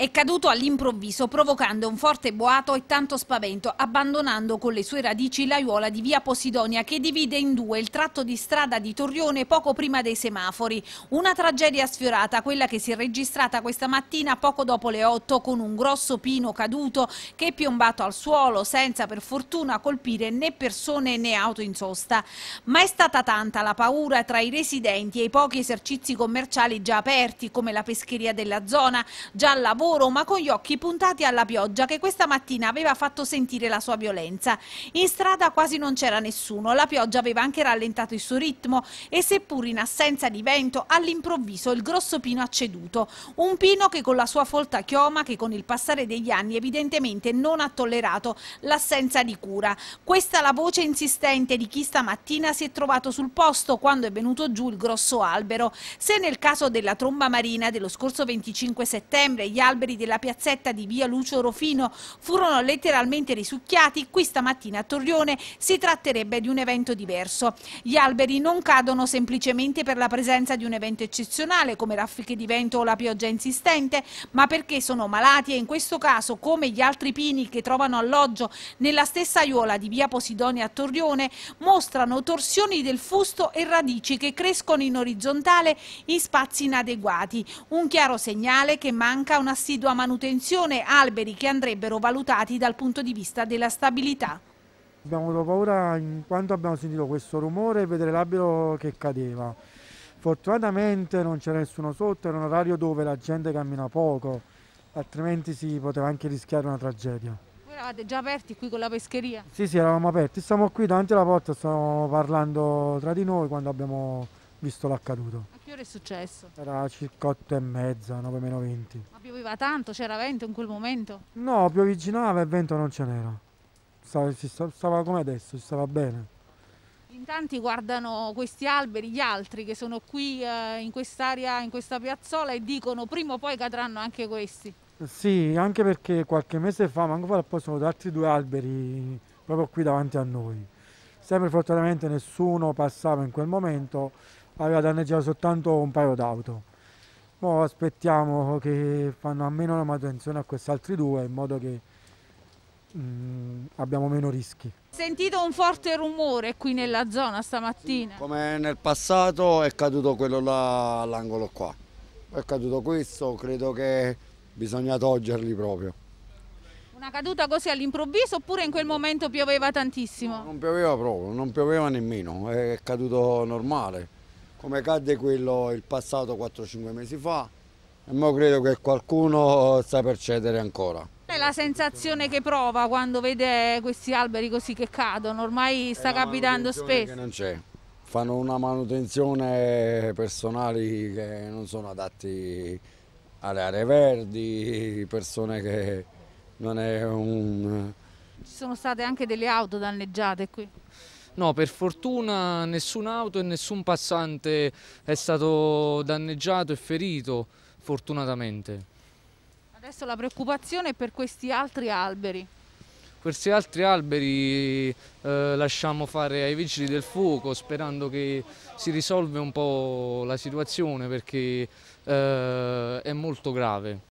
È caduto all'improvviso provocando un forte boato e tanto spavento, abbandonando con le sue radici l'aiuola di via Posidonia che divide in due il tratto di strada di Torrione poco prima dei semafori. Una tragedia sfiorata, quella che si è registrata questa mattina poco dopo le 8 con un grosso pino caduto che è piombato al suolo senza per fortuna colpire né persone né auto in sosta. Ma è stata tanta la paura tra i residenti e i pochi esercizi commerciali già aperti come la pescheria della zona, già al lavoro lavoro ma con gli occhi puntati alla pioggia che questa mattina aveva fatto sentire la sua violenza. In strada quasi non c'era nessuno, la pioggia aveva anche rallentato il suo ritmo e seppur in assenza di vento all'improvviso il grosso pino ha ceduto, un pino che con la sua folta chioma che con il passare degli anni evidentemente non ha tollerato l'assenza di cura. Questa la voce insistente di chi stamattina si è trovato sul posto quando è venuto giù il grosso albero. Se nel caso della tromba marina dello scorso 25 settembre gli alberi alberi della piazzetta di via Lucio Rofino furono letteralmente risucchiati, questa mattina a Torrione si tratterebbe di un evento diverso. Gli alberi non cadono semplicemente per la presenza di un evento eccezionale come raffiche di vento o la pioggia insistente, ma perché sono malati e in questo caso, come gli altri pini che trovano alloggio nella stessa aiuola di via Posidonia a Torrione, mostrano torsioni del fusto e radici che crescono in orizzontale in spazi inadeguati. Un chiaro segnale che manca un'assistenza assidua manutenzione, alberi che andrebbero valutati dal punto di vista della stabilità. Abbiamo avuto paura in quanto abbiamo sentito questo rumore e vedere l'albero che cadeva. Fortunatamente non c'era nessuno sotto, era un orario dove la gente cammina poco, altrimenti si poteva anche rischiare una tragedia. Voi eravate già aperti qui con la pescheria? Sì, sì, eravamo aperti. Stiamo qui davanti alla porta, stavamo parlando tra di noi quando abbiamo visto l'accaduto. A che ora è successo? Era circa 8 e mezza, 9 meno 20. Ma pioveva tanto? C'era vento in quel momento? No, piovigginava e vento non ce n'era. Stava, stava, come adesso, si stava bene. In tanti guardano questi alberi, gli altri che sono qui eh, in quest'area, in questa piazzola e dicono prima o poi cadranno anche questi. Sì, anche perché qualche mese fa, manco fa poi sono altri due alberi proprio qui davanti a noi. Sempre fortunatamente nessuno passava in quel momento aveva danneggiato soltanto un paio d'auto. Ora aspettiamo che fanno almeno la manutenzione a questi altri due in modo che Mm, abbiamo meno rischi. Sentito un forte rumore qui nella zona stamattina? Sì, come nel passato è caduto quello là all'angolo qua, è caduto questo, credo che bisogna toglierli proprio. Una caduta così all'improvviso oppure in quel momento pioveva tantissimo? No, non pioveva proprio, non pioveva nemmeno, è caduto normale come cadde quello il passato 4-5 mesi fa e mo credo che qualcuno eh, sta per cedere ancora. È la sensazione che prova quando vede questi alberi così che cadono, ormai sta capitando spesso. Che non c'è, fanno una manutenzione personali che non sono adatti alle aree verdi, persone che non è un... Ci sono state anche delle auto danneggiate qui? No, per fortuna nessun'auto e nessun passante è stato danneggiato e ferito, fortunatamente. Adesso la preoccupazione è per questi altri alberi. Questi altri alberi eh, lasciamo fare ai vigili del fuoco sperando che si risolve un po' la situazione perché eh, è molto grave.